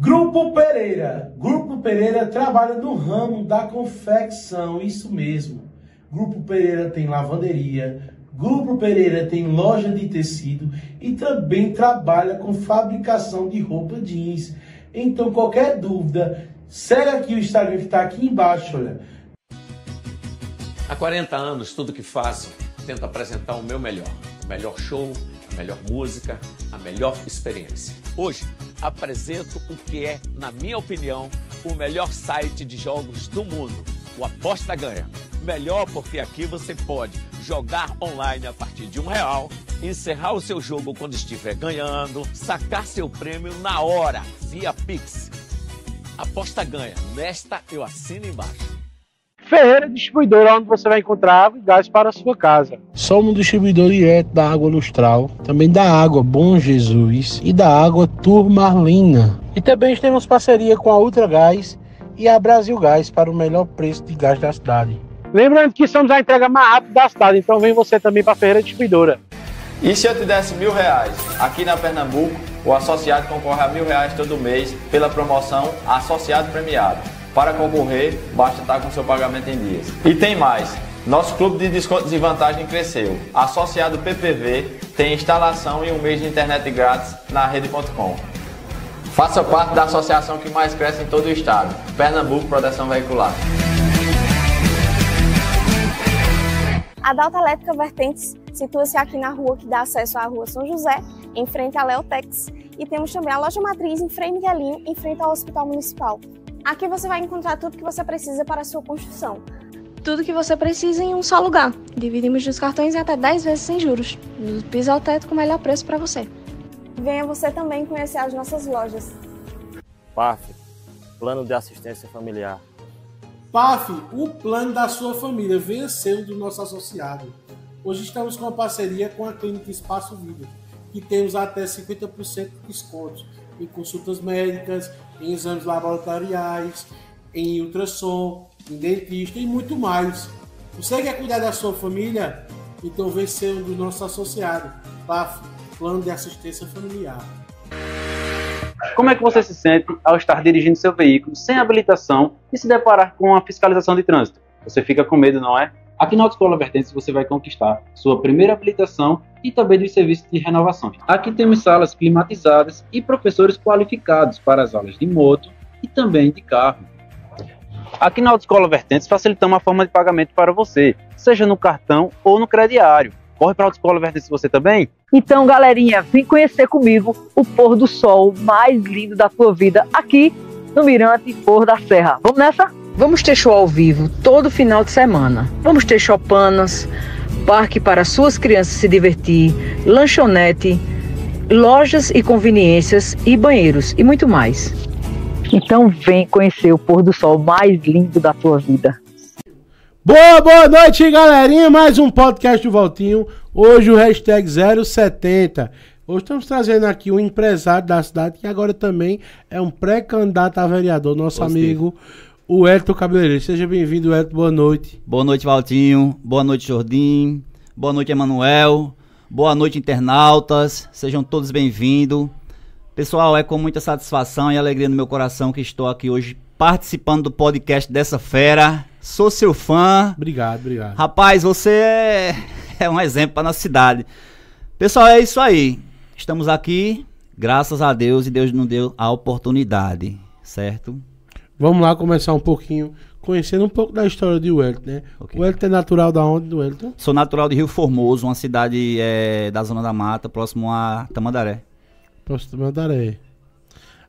Grupo Pereira. Grupo Pereira trabalha no ramo da confecção, isso mesmo. Grupo Pereira tem lavanderia, Grupo Pereira tem loja de tecido e também trabalha com fabricação de roupa jeans. Então, qualquer dúvida, segue aqui o Instagram que está aqui embaixo, olha. Há 40 anos, tudo que faço, tento apresentar o meu melhor. O melhor show, a melhor música, a melhor experiência. Hoje, apresento o que é, na minha opinião, o melhor site de jogos do mundo, o Aposta Ganha. Melhor porque aqui você pode jogar online a partir de um real, encerrar o seu jogo quando estiver ganhando, sacar seu prêmio na hora, via Pix. Aposta Ganha. Nesta eu assino embaixo. Ferreira Distribuidora, onde você vai encontrar água e gás para a sua casa. Somos distribuidor direto da água lustral, também da água Bom Jesus e da água Turmalina. E também temos parceria com a Ultra Gás e a Brasil Gás para o melhor preço de gás da cidade. Lembrando que somos a entrega mais rápida da cidade, então vem você também para a Ferreira Distribuidora. E se eu te desse mil reais aqui na Pernambuco, o associado concorre a mil reais todo mês pela promoção Associado Premiado. Para concorrer, basta estar com seu pagamento em dias. E tem mais. Nosso clube de descontos e vantagem cresceu. Associado PPV, tem instalação e um mês de internet grátis na rede.com. Faça parte da associação que mais cresce em todo o estado, Pernambuco Proteção Veicular. A Delta Elétrica Vertentes situa-se aqui na rua que dá acesso à Rua São José, em frente à Leotex, e temos também a loja matriz em Frei Miguelinho, em frente ao Hospital Municipal. Aqui você vai encontrar tudo que você precisa para a sua construção. Tudo que você precisa em um só lugar. Dividimos os cartões em até 10 vezes sem juros. No piso ao teto com o melhor preço para você. Venha você também conhecer as nossas lojas. PAF, Plano de Assistência Familiar. PAF, o plano da sua família. Venha ser um do nosso associado. Hoje estamos com uma parceria com a Clínica Espaço Vida, que temos até 50% de descontos em consultas médicas, em exames laboratoriais, em ultrassom, em dentista e muito mais. Você quer cuidar da sua família? Então vem ser um dos nossos associados, PAF, Plano de Assistência Familiar. Como é que você se sente ao estar dirigindo seu veículo sem habilitação e se deparar com uma fiscalização de trânsito? Você fica com medo, não é? Aqui na Autoescola Vertentes você vai conquistar sua primeira habilitação e também dos serviços de renovações. Aqui temos salas climatizadas e professores qualificados para as aulas de moto e também de carro. Aqui na Autoescola Vertentes facilitamos a forma de pagamento para você, seja no cartão ou no crediário. Corre para a Autoescola Vertentes você também? Então, galerinha, vem conhecer comigo o pôr do sol mais lindo da tua vida aqui no Mirante Pôr da Serra. Vamos nessa? Vamos ter show ao vivo todo final de semana. Vamos ter Chopanas, parque para suas crianças se divertir, lanchonete, lojas e conveniências e banheiros e muito mais. Então vem conhecer o pôr do sol mais lindo da tua vida. Boa, boa noite, galerinha. Mais um podcast do Valtinho. Hoje o hashtag 070. Hoje estamos trazendo aqui um empresário da cidade que agora também é um pré-candidato a vereador, nosso Gostei. amigo o Elton Cabeleireiro. Seja bem-vindo, Elton. Boa noite. Boa noite, Valtinho. Boa noite, Jordim. Boa noite, Emanuel. Boa noite, internautas. Sejam todos bem-vindos. Pessoal, é com muita satisfação e alegria no meu coração que estou aqui hoje participando do podcast dessa fera. Sou seu fã. Obrigado, obrigado. Rapaz, você é, é um exemplo para nossa cidade. Pessoal, é isso aí. Estamos aqui, graças a Deus, e Deus nos deu a oportunidade, certo? Vamos lá começar um pouquinho, conhecendo um pouco da história de Wellington, né? Okay. Wellington é natural da onde, do Wellington? Sou natural de Rio Formoso, uma cidade é, da Zona da Mata, próximo a Tamandaré. Próximo a Tamandaré.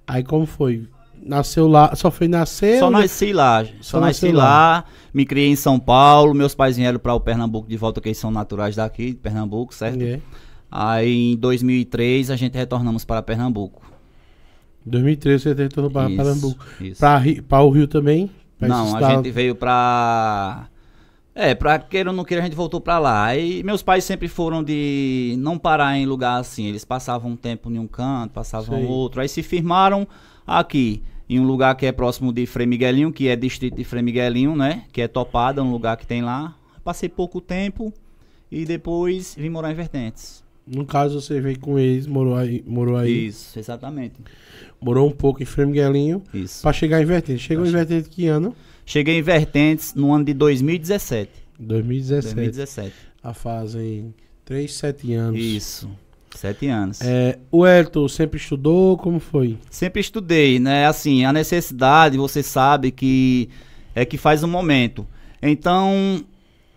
Aí como foi? Nasceu lá, só foi nascer? Só nasci lá, só, só nasci lá, lá, me criei em São Paulo, meus pais vieram para o Pernambuco de volta, que eles são naturais daqui, de Pernambuco, certo? Yeah. Aí em 2003 a gente retornamos para Pernambuco. 2013 você retornou para Pernambuco. Para o Rio também? Não, a gente veio para. É, para queira ou não queira, a gente voltou para lá. E meus pais sempre foram de não parar em lugar assim. Eles passavam um tempo em um canto, passavam Sei. outro. Aí se firmaram aqui, em um lugar que é próximo de Frei Miguelinho, que é distrito de Frei Miguelinho, né? Que é topada, um lugar que tem lá. Passei pouco tempo e depois vim morar em Vertentes. No caso, você veio com eles, morou aí, morou aí. Isso, exatamente morou um pouco em Fremguelinho. Isso. Pra chegar em Vertentes. Chegou em Vertentes que ano? Cheguei em Vertentes no ano de 2017. 2017. 2017. A fazem 3, 7 anos. Isso. Sete anos. É, o Elton sempre estudou? Como foi? Sempre estudei, né? Assim, a necessidade, você sabe que é que faz um momento. Então,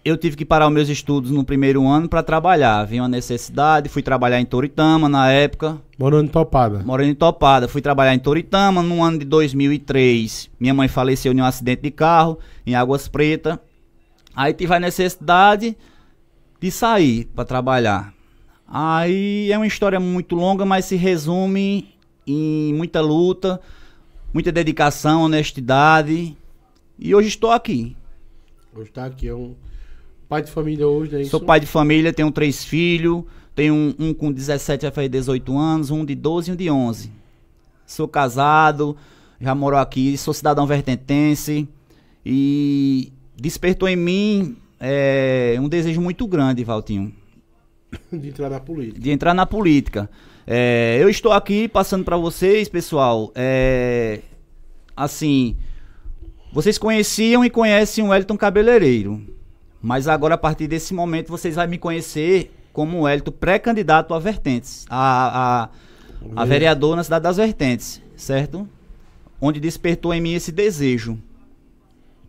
eu tive que parar os meus estudos no primeiro ano para trabalhar. Vinha uma necessidade, fui trabalhar em Toritama na época. Morando em Topada. Morando em Topada. Fui trabalhar em Toritama no ano de 2003. Minha mãe faleceu em um acidente de carro, em Águas Pretas. Aí tive a necessidade de sair para trabalhar. Aí é uma história muito longa, mas se resume em muita luta, muita dedicação, honestidade. E hoje estou aqui. Hoje está aqui, é um Pai de família hoje, é isso? Sou pai de família, tenho três filhos. Tenho um, um com 17, já fazer 18 anos, um de 12 e um de 11. Sou casado, já moro aqui, sou cidadão vertentense. E despertou em mim é, um desejo muito grande, Valtinho. De entrar na política. De entrar na política. É, eu estou aqui passando para vocês, pessoal. É, assim, vocês conheciam e conhecem o Elton Cabeleireiro. Mas agora, a partir desse momento, vocês vão me conhecer como o elito pré-candidato a vertentes, a, a, a uhum. vereador na cidade das vertentes, certo? Onde despertou em mim esse desejo.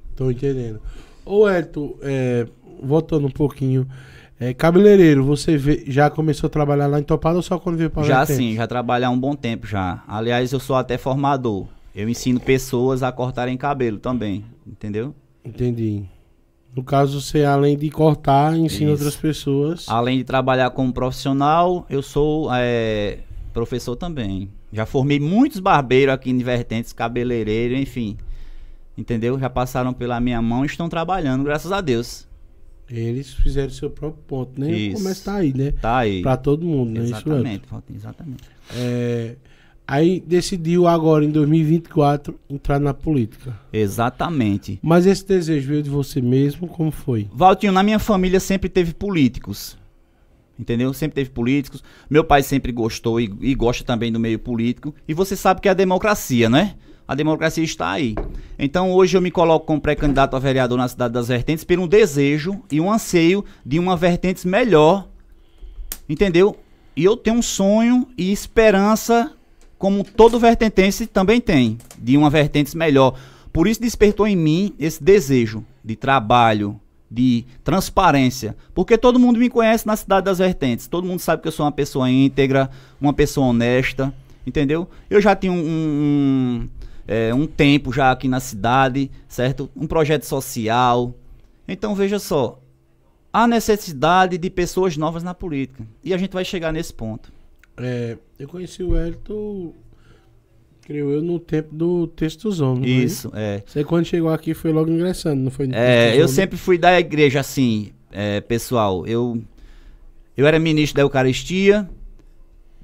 Estou entendendo. Ô, Elton, é, voltando um pouquinho. É, cabeleireiro, você vê, já começou a trabalhar lá em Topado ou só quando veio para Já vertentes? sim, já trabalhei há um bom tempo já. Aliás, eu sou até formador. Eu ensino pessoas a cortarem cabelo também, entendeu? Entendi. No caso, você além de cortar, ensina Isso. outras pessoas. Além de trabalhar como profissional, eu sou é, professor também. Já formei muitos barbeiros aqui em Vertentes, cabeleireiro, enfim. Entendeu? Já passaram pela minha mão e estão trabalhando, graças a Deus. Eles fizeram seu próprio ponto, né? Isso. Começa tá aí, né? Tá aí. Pra todo mundo, né? É exatamente, Isso, exatamente. É, Aí decidiu agora, em 2024, entrar na política. Exatamente. Mas esse desejo veio de você mesmo? Como foi? Valtinho, na minha família sempre teve políticos. Entendeu? Sempre teve políticos. Meu pai sempre gostou e, e gosta também do meio político. E você sabe que é a democracia, né? A democracia está aí. Então hoje eu me coloco como pré-candidato a vereador na cidade das vertentes pelo desejo e um anseio de uma vertentes melhor. Entendeu? E eu tenho um sonho e esperança como todo vertentense também tem, de uma vertente melhor. Por isso despertou em mim esse desejo de trabalho, de transparência, porque todo mundo me conhece na cidade das vertentes, todo mundo sabe que eu sou uma pessoa íntegra, uma pessoa honesta, entendeu? Eu já tenho um, um, é, um tempo já aqui na cidade, certo? Um projeto social. Então veja só, há necessidade de pessoas novas na política e a gente vai chegar nesse ponto. É, eu conheci o Elton, creio eu, no tempo do Textos Homens. É isso, né? é. Você quando chegou aqui foi logo ingressando, não foi? É, eu sempre fui da igreja assim, é, pessoal. Eu, eu era ministro da Eucaristia,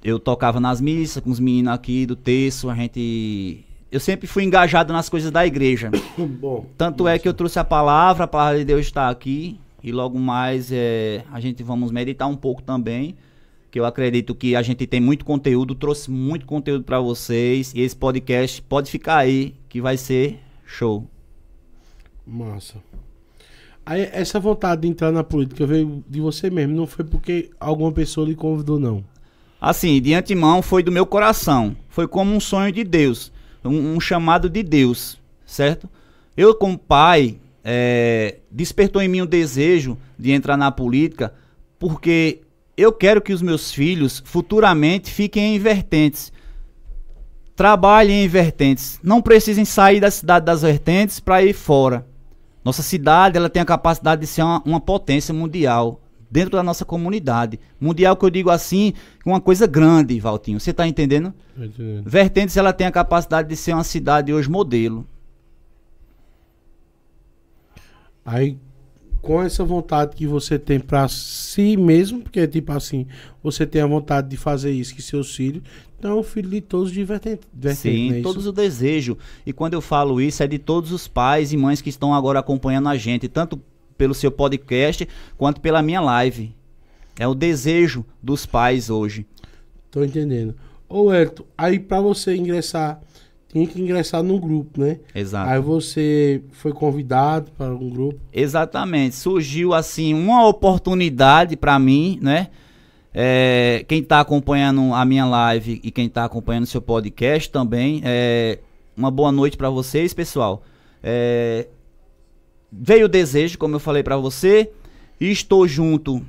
eu tocava nas missas com os meninos aqui do texto, a gente eu sempre fui engajado nas coisas da igreja. Bom, Tanto é que eu trouxe a palavra, a palavra de Deus está aqui. E logo mais é, a gente vamos meditar um pouco também que eu acredito que a gente tem muito conteúdo, trouxe muito conteúdo para vocês e esse podcast pode ficar aí que vai ser show. Massa. Aí, essa vontade de entrar na política veio de você mesmo, não foi porque alguma pessoa lhe convidou não. Assim, de antemão foi do meu coração, foi como um sonho de Deus, um, um chamado de Deus, certo? Eu como pai é, despertou em mim o desejo de entrar na política porque eu quero que os meus filhos futuramente fiquem em vertentes. Trabalhem em vertentes. Não precisem sair da cidade das vertentes para ir fora. Nossa cidade ela tem a capacidade de ser uma, uma, potência mundial dentro da nossa comunidade. Mundial que eu digo assim, uma coisa grande, Valtinho. Você está entendendo? entendendo? Vertentes ela tem a capacidade de ser uma cidade hoje modelo. Aí com essa vontade que você tem para si mesmo, porque é tipo assim, você tem a vontade de fazer isso que seus filhos, então o é filho de todos divertente, Sim, é todos o desejo. E quando eu falo isso é de todos os pais e mães que estão agora acompanhando a gente, tanto pelo seu podcast quanto pela minha live. É o desejo dos pais hoje. Tô entendendo. Ô, Elton, aí para você ingressar tinha que ingressar num grupo, né? Exato. Aí você foi convidado para um grupo. Exatamente. Surgiu assim uma oportunidade para mim, né? É, quem está acompanhando a minha live e quem está acompanhando o seu podcast também, é, uma boa noite para vocês, pessoal. É, veio o desejo, como eu falei para você, e estou junto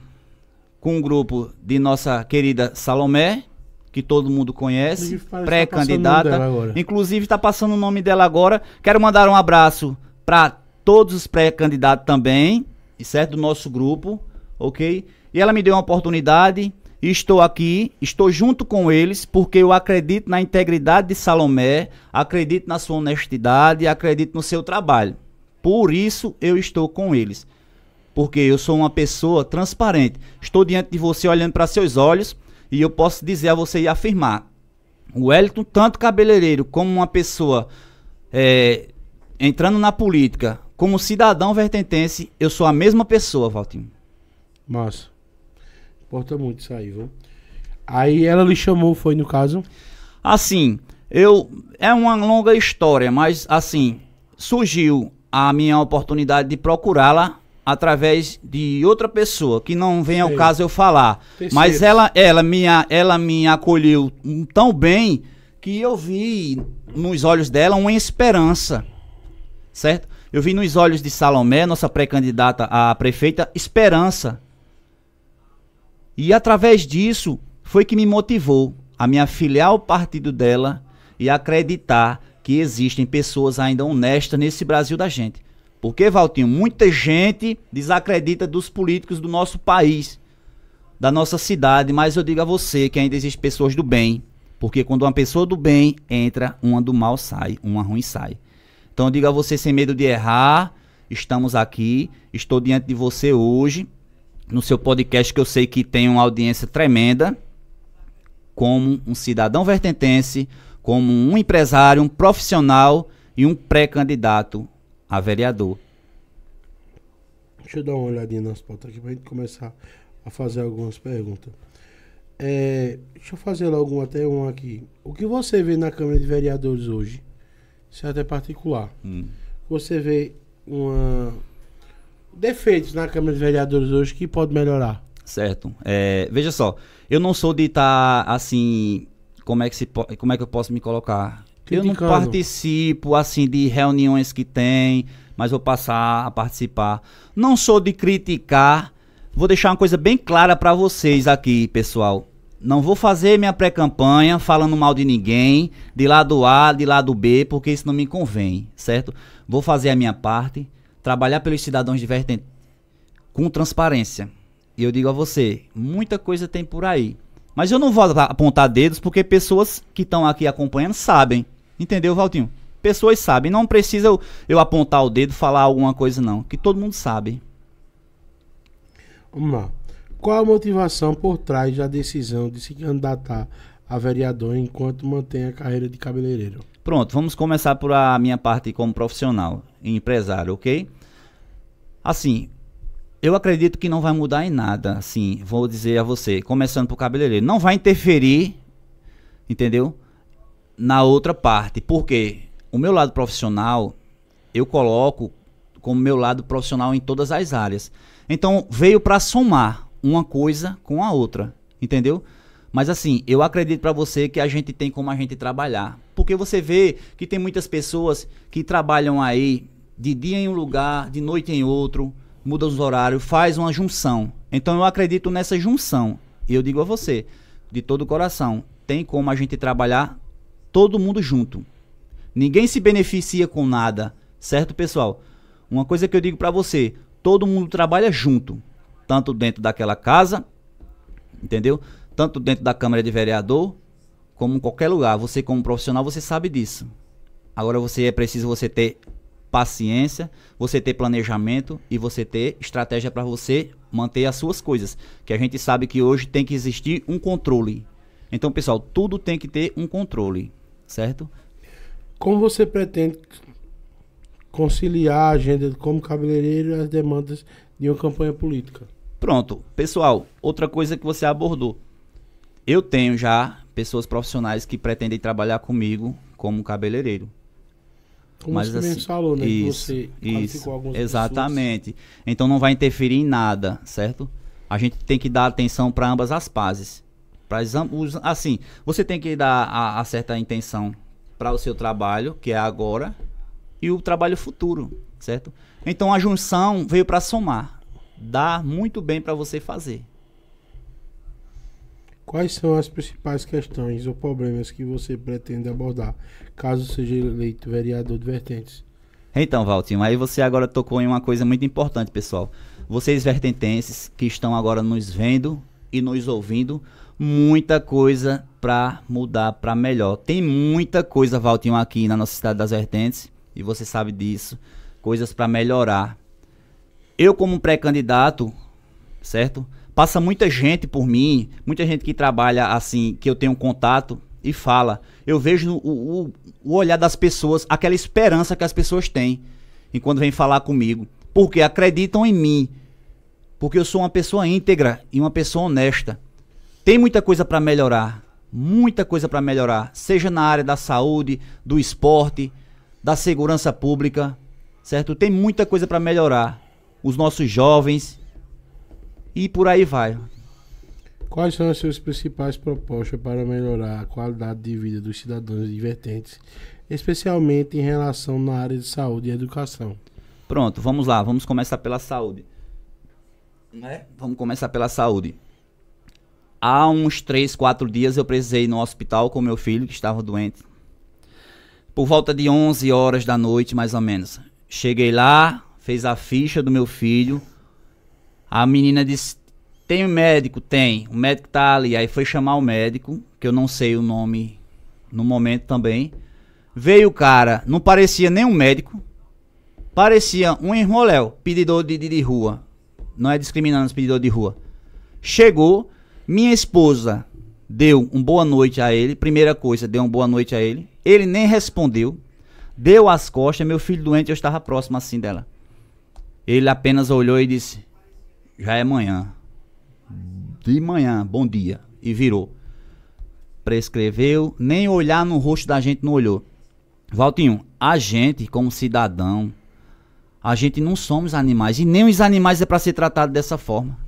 com um grupo de nossa querida Salomé, que todo mundo conhece, pré-candidata. Tá Inclusive está passando o nome dela agora. Quero mandar um abraço para todos os pré-candidatos também, certo? Do nosso grupo, ok? E ela me deu uma oportunidade e estou aqui, estou junto com eles, porque eu acredito na integridade de Salomé, acredito na sua honestidade, acredito no seu trabalho. Por isso eu estou com eles. Porque eu sou uma pessoa transparente. Estou diante de você olhando para seus olhos e eu posso dizer a você e afirmar: o Wellington, tanto cabeleireiro como uma pessoa é, entrando na política, como cidadão vertentense, eu sou a mesma pessoa, Valtinho. Massa. Importa muito isso aí, viu? Aí ela lhe chamou, foi no caso? Assim, eu. É uma longa história, mas assim, surgiu a minha oportunidade de procurá-la através de outra pessoa, que não vem ao caso eu falar. Terceiro. Mas ela, ela, me, ela me acolheu tão bem que eu vi nos olhos dela uma esperança, certo? Eu vi nos olhos de Salomé, nossa pré-candidata à prefeita, esperança. E através disso foi que me motivou a me afiliar ao partido dela e acreditar que existem pessoas ainda honestas nesse Brasil da gente. Porque, Valtinho, muita gente desacredita dos políticos do nosso país, da nossa cidade, mas eu digo a você que ainda existem pessoas do bem. Porque quando uma pessoa do bem entra, uma do mal sai, uma ruim sai. Então eu digo a você sem medo de errar, estamos aqui, estou diante de você hoje, no seu podcast que eu sei que tem uma audiência tremenda, como um cidadão vertentense, como um empresário, um profissional e um pré-candidato a vereador. Deixa eu dar uma olhadinha nas pautas aqui para a gente começar a fazer algumas perguntas. É, deixa eu fazer logo até um aqui. O que você vê na Câmara de Vereadores hoje, isso é até particular, hum. você vê uma... defeitos na Câmara de Vereadores hoje que pode melhorar? Certo. É, veja só, eu não sou de estar tá, assim. Como é, que se, como é que eu posso me colocar? eu não participo, assim, de reuniões que tem, mas vou passar a participar. Não sou de criticar. Vou deixar uma coisa bem clara para vocês aqui, pessoal. Não vou fazer minha pré-campanha falando mal de ninguém, de lado A, de lado B, porque isso não me convém, certo? Vou fazer a minha parte, trabalhar pelos cidadãos de vertente com transparência. E eu digo a você, muita coisa tem por aí. Mas eu não vou apontar dedos porque pessoas que estão aqui acompanhando sabem. Entendeu, Valtinho? Pessoas sabem, não precisa eu, eu apontar o dedo, falar alguma coisa não, que todo mundo sabe. Vamos lá. Qual a motivação por trás da decisão de se candidatar a vereador enquanto mantém a carreira de cabeleireiro? Pronto, vamos começar por a minha parte como profissional e empresário, ok? Assim, eu acredito que não vai mudar em nada, assim, vou dizer a você, começando por cabeleireiro. Não vai interferir, entendeu? na outra parte. Porque o meu lado profissional, eu coloco como meu lado profissional em todas as áreas. Então, veio para somar uma coisa com a outra, entendeu? Mas assim, eu acredito para você que a gente tem como a gente trabalhar. Porque você vê que tem muitas pessoas que trabalham aí de dia em um lugar, de noite em outro, muda os horários, faz uma junção. Então eu acredito nessa junção. E eu digo a você, de todo o coração, tem como a gente trabalhar todo mundo junto. Ninguém se beneficia com nada, certo, pessoal? Uma coisa que eu digo para você, todo mundo trabalha junto, tanto dentro daquela casa, entendeu? Tanto dentro da Câmara de Vereador, como em qualquer lugar. Você como profissional, você sabe disso. Agora você é preciso você ter paciência, você ter planejamento e você ter estratégia para você manter as suas coisas, que a gente sabe que hoje tem que existir um controle. Então, pessoal, tudo tem que ter um controle certo? Como você pretende conciliar a agenda como cabeleireiro e as demandas de uma campanha política? Pronto, pessoal, outra coisa que você abordou. Eu tenho já pessoas profissionais que pretendem trabalhar comigo como cabeleireiro. Como Mas, você assim, mesmo falou, né? Isso, que você isso, algumas exatamente. Pessoas. Então não vai interferir em nada, certo? A gente tem que dar atenção para ambas as pazes. Para assim, você tem que dar a, a certa intenção para o seu trabalho, que é agora, e o trabalho futuro, certo? Então a junção veio para somar, dá muito bem para você fazer. Quais são as principais questões ou problemas que você pretende abordar, caso seja eleito vereador de Vertentes? Então, Valtinho, aí você agora tocou em uma coisa muito importante, pessoal. Vocês vertentenses que estão agora nos vendo e nos ouvindo, muita coisa para mudar para melhor. Tem muita coisa, Valtinho, aqui na nossa cidade das vertentes, e você sabe disso, coisas para melhorar. Eu, como pré-candidato, certo? Passa muita gente por mim, muita gente que trabalha assim, que eu tenho contato e fala. Eu vejo o, o, o olhar das pessoas, aquela esperança que as pessoas têm enquanto vem falar comigo. Porque acreditam em mim. Porque eu sou uma pessoa íntegra e uma pessoa honesta. Tem muita coisa para melhorar, muita coisa para melhorar, seja na área da saúde, do esporte, da segurança pública, certo? Tem muita coisa para melhorar. Os nossos jovens e por aí vai. Quais são as suas principais propostas para melhorar a qualidade de vida dos cidadãos divertentes, especialmente em relação na área de saúde e educação? Pronto, vamos lá, vamos começar pela saúde. Né? Vamos começar pela saúde. Há uns 3, 4 dias eu precisei ir no hospital com meu filho que estava doente. Por volta de 11 horas da noite, mais ou menos. Cheguei lá, fez a ficha do meu filho. A menina disse: "Tem um médico, tem. O médico tá ali". Aí foi chamar o médico, que eu não sei o nome no momento também. Veio o cara, não parecia nem um médico. Parecia um irmão Léo, pedidor de, de, de rua. Não é discriminando os pedidor de rua. Chegou, minha esposa deu um boa noite a ele. Primeira coisa, deu um boa noite a ele. Ele nem respondeu. Deu as costas. Meu filho doente, eu estava próximo assim dela. Ele apenas olhou e disse: Já é manhã. De manhã, bom dia. E virou. Prescreveu. Nem olhar no rosto da gente não olhou. Valtinho, a gente, como cidadão, a gente não somos animais. E nem os animais é para ser tratado dessa forma.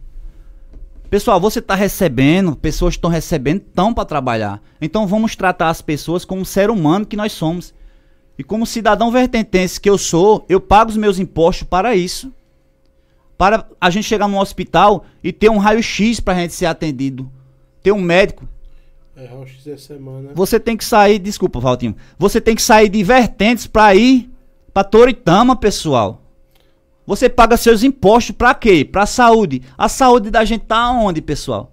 Pessoal, você está recebendo, pessoas estão recebendo, estão para trabalhar. Então vamos tratar as pessoas como ser humano que nós somos. E como cidadão vertentense que eu sou, eu pago os meus impostos para isso. Para a gente chegar num hospital e ter um raio-x para a gente ser atendido. Ter um médico. É, raio-x é semana. Você tem que sair, desculpa, Valtinho. Você tem que sair de vertentes para ir para Toritama, pessoal. Você paga seus impostos para quê? Para saúde. A saúde da gente tá onde, pessoal?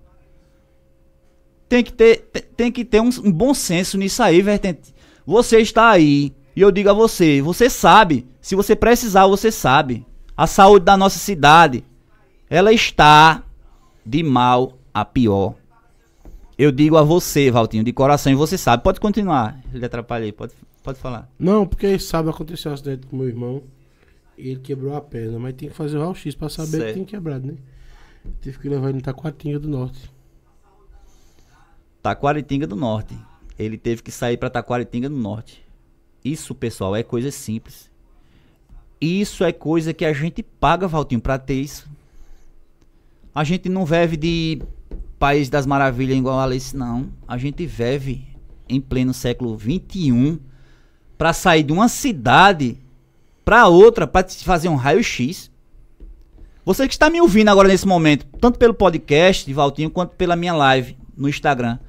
Tem que ter, tem que ter um, um bom senso nisso aí, vertente. Você está aí e eu digo a você, você sabe, se você precisar, você sabe. A saúde da nossa cidade, ela está de mal a pior. Eu digo a você, Valtinho, de coração, e você sabe. Pode continuar, ele atrapalhei, pode, pode falar. Não, porque sabe, aconteceu um acidente com meu irmão ele quebrou a perna, mas tem que fazer o raio-x pra saber certo. que tem quebrado, né? Teve que levar ele no Taquatinga do Norte. Taquaritinga do Norte. Ele teve que sair para Taquaritinga do Norte. Isso, pessoal, é coisa simples. Isso é coisa que a gente paga, Valtinho, pra ter isso. A gente não vive de País das Maravilhas igual a Alice, não. A gente vive em pleno século XXI para sair de uma cidade para outra para fazer um raio-x. Você que está me ouvindo agora nesse momento, tanto pelo podcast de Valtinho quanto pela minha live no Instagram,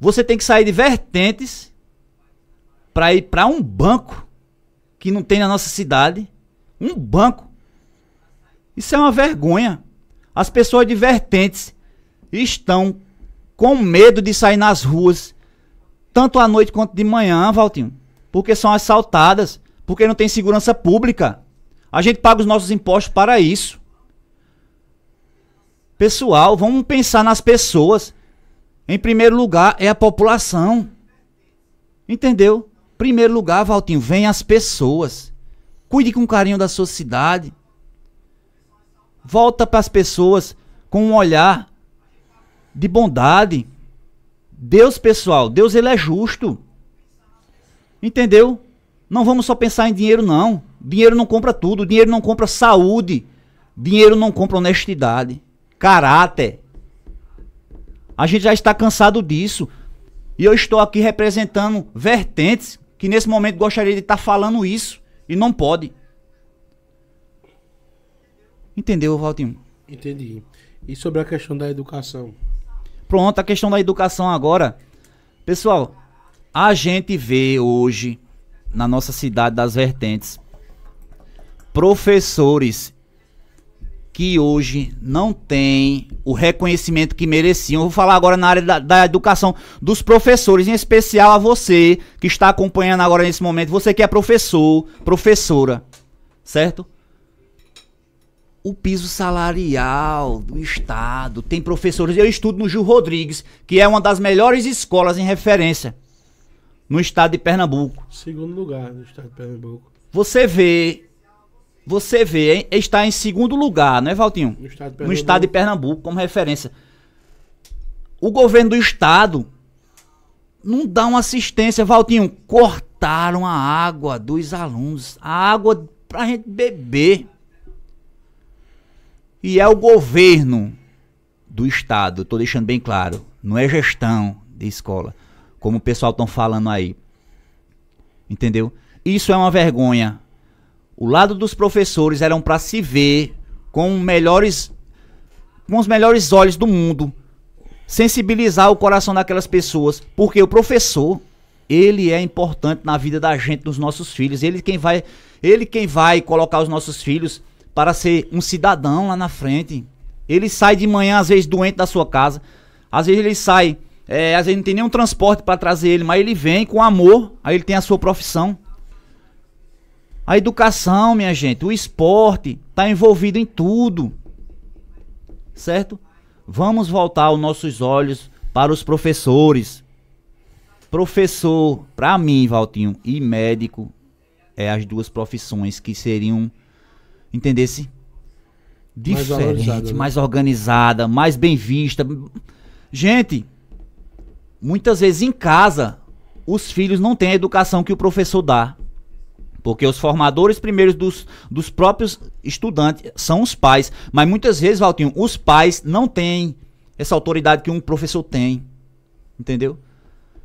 você tem que sair de vertentes para ir para um banco que não tem na nossa cidade, um banco. Isso é uma vergonha. As pessoas de vertentes estão com medo de sair nas ruas, tanto à noite quanto de manhã, Valtinho, porque são assaltadas. Porque não tem segurança pública. A gente paga os nossos impostos para isso. Pessoal, vamos pensar nas pessoas. Em primeiro lugar é a população. Entendeu? Primeiro lugar, Valtinho, vem as pessoas. Cuide com carinho da sua cidade. Volta para as pessoas com um olhar de bondade. Deus, pessoal, Deus ele é justo. Entendeu? Não vamos só pensar em dinheiro, não. Dinheiro não compra tudo. Dinheiro não compra saúde. Dinheiro não compra honestidade. Caráter. A gente já está cansado disso. E eu estou aqui representando vertentes que nesse momento gostaria de estar tá falando isso e não pode. Entendeu, Valtinho? Entendi. E sobre a questão da educação? Pronto, a questão da educação agora. Pessoal, a gente vê hoje na nossa cidade das vertentes. Professores que hoje não têm o reconhecimento que mereciam. Eu vou falar agora na área da, da, educação dos professores, em especial a você que está acompanhando agora nesse momento, você que é professor, professora, certo? O piso salarial do Estado tem professores. Eu estudo no Gil Rodrigues, que é uma das melhores escolas em referência no estado de Pernambuco. Segundo lugar no estado de Pernambuco. Você vê. Você vê, está em segundo lugar, não é, Valtinho? No estado de Pernambuco, no estado de Pernambuco como referência. O governo do estado não dá uma assistência, Valtinho. Cortaram a água dos alunos, a água pra gente beber. E é o governo do estado, Estou deixando bem claro, não é gestão de escola como o pessoal estão falando aí. Entendeu? Isso é uma vergonha. O lado dos professores eram para se ver com melhores com os melhores olhos do mundo, sensibilizar o coração daquelas pessoas, porque o professor, ele é importante na vida da gente, dos nossos filhos, ele quem vai, ele quem vai colocar os nossos filhos para ser um cidadão lá na frente. Ele sai de manhã às vezes doente da sua casa, às vezes ele sai é, às vezes não tem nenhum transporte para trazer ele, mas ele vem com amor, aí ele tem a sua profissão. A educação, minha gente, o esporte está envolvido em tudo. Certo? Vamos voltar os nossos olhos para os professores. Professor, para mim, Valtinho, e médico é as duas profissões que seriam, entendesse? Diferente, mais, né? mais organizada, mais bem vista. Gente, Muitas vezes em casa, os filhos não têm a educação que o professor dá. Porque os formadores primeiros dos, dos próprios estudantes são os pais. Mas muitas vezes, Valtinho, os pais não têm essa autoridade que um professor tem. Entendeu?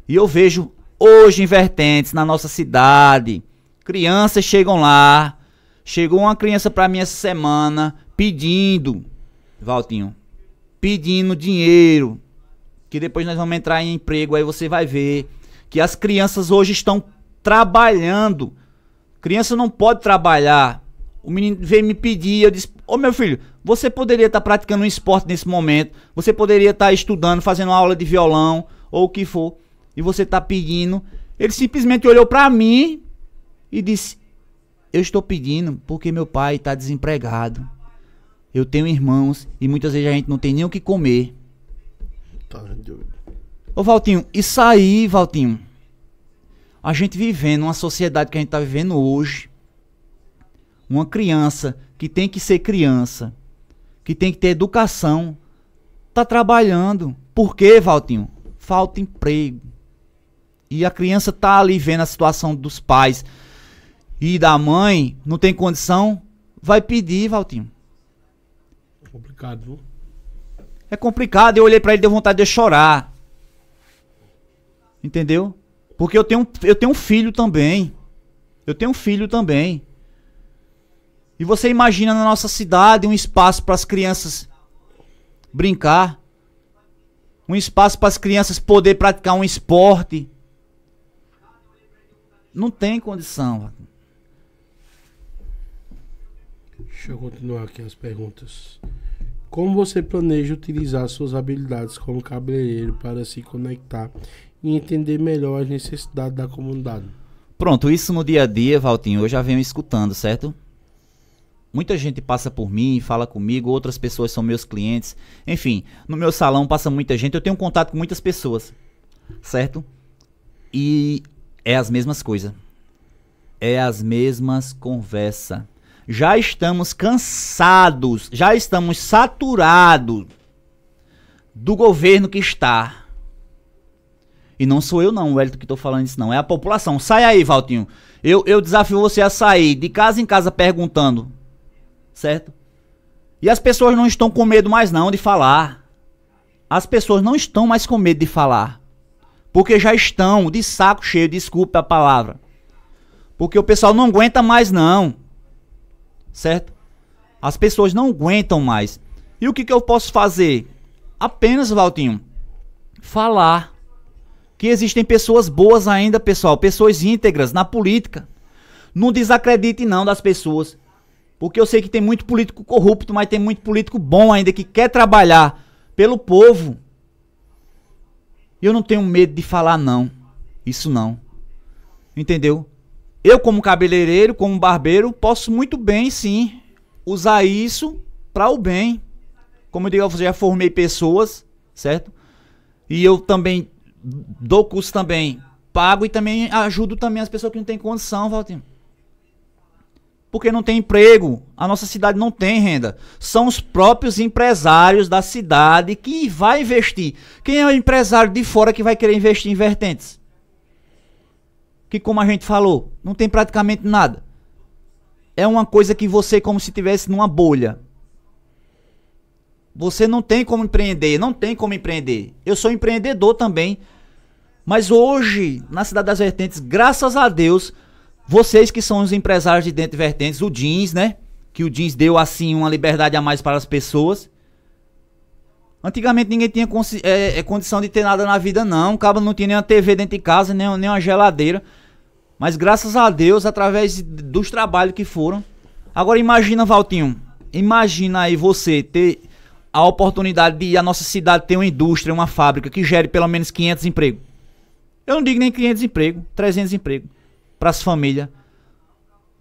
E eu vejo hoje em vertentes na nossa cidade. Crianças chegam lá. Chegou uma criança para mim essa semana pedindo, Valtinho, pedindo dinheiro que depois nós vamos entrar em emprego, aí você vai ver que as crianças hoje estão trabalhando. Criança não pode trabalhar. O menino veio me pedir, eu disse: Ô oh, meu filho, você poderia estar tá praticando um esporte nesse momento, você poderia estar tá estudando, fazendo uma aula de violão, ou o que for, e você está pedindo. Ele simplesmente olhou para mim e disse: Eu estou pedindo porque meu pai está desempregado. Eu tenho irmãos e muitas vezes a gente não tem nem o que comer. Tá doido. Ô, Valtinho, isso aí, Valtinho. A gente vivendo uma sociedade que a gente tá vivendo hoje. Uma criança que tem que ser criança, que tem que ter educação, tá trabalhando. Por quê, Valtinho? Falta emprego. E a criança tá ali vendo a situação dos pais e da mãe, não tem condição, vai pedir, Valtinho. complicado, viu? É complicado. Eu olhei para ele e deu vontade de chorar. Entendeu? Porque eu tenho, eu tenho um filho também. Eu tenho um filho também. E você imagina na nossa cidade um espaço para as crianças brincar, um espaço para as crianças poder praticar um esporte. Não tem condição. Deixa eu continuar aqui as perguntas. Como você planeja utilizar suas habilidades como cabeleireiro para se conectar e entender melhor as necessidades da comunidade? Pronto, isso no dia a dia, Valtinho, eu já venho escutando, certo? Muita gente passa por mim, fala comigo, outras pessoas são meus clientes. Enfim, no meu salão passa muita gente, eu tenho contato com muitas pessoas, certo? E é as mesmas coisas. É as mesmas conversas já estamos cansados, já estamos saturados do governo que está. E não sou eu não, Wellington, que estou falando isso não, é a população. Sai aí, Valtinho. Eu, eu desafio você a sair de casa em casa perguntando, certo? E as pessoas não estão com medo mais não de falar. As pessoas não estão mais com medo de falar. Porque já estão de saco cheio, desculpe a palavra. Porque o pessoal não aguenta mais não certo? As pessoas não aguentam mais. E o que, que eu posso fazer? Apenas, Valtinho, falar que existem pessoas boas ainda, pessoal, pessoas íntegras na política. Não desacredite não das pessoas, porque eu sei que tem muito político corrupto, mas tem muito político bom ainda que quer trabalhar pelo povo. Eu não tenho medo de falar não. Isso não. Entendeu? Eu, como cabeleireiro, como barbeiro, posso muito bem, sim, usar isso para o bem. Como eu digo, eu já formei pessoas, certo? E eu também dou curso também, pago e também ajudo também as pessoas que não têm condição, Valtinho. Porque não tem emprego, a nossa cidade não tem renda. São os próprios empresários da cidade que vai investir. Quem é o empresário de fora que vai querer investir em vertentes? que como a gente falou, não tem praticamente nada. É uma coisa que você é como se tivesse numa bolha. Você não tem como empreender, não tem como empreender. Eu sou empreendedor também, mas hoje na cidade das vertentes, graças a Deus, vocês que são os empresários de dentro de vertentes, o jeans, né? Que o jeans deu assim uma liberdade a mais para as pessoas. Antigamente ninguém tinha é, é, condição de ter nada na vida, não. O cabo não tinha nem uma TV dentro de casa, nem, nem uma geladeira. Mas graças a Deus, através dos trabalhos que foram. Agora imagina, Valtinho. Imagina aí você ter a oportunidade de a nossa cidade ter uma indústria, uma fábrica que gere pelo menos 500 empregos. Eu não digo nem 500 empregos, 300 empregos para as famílias.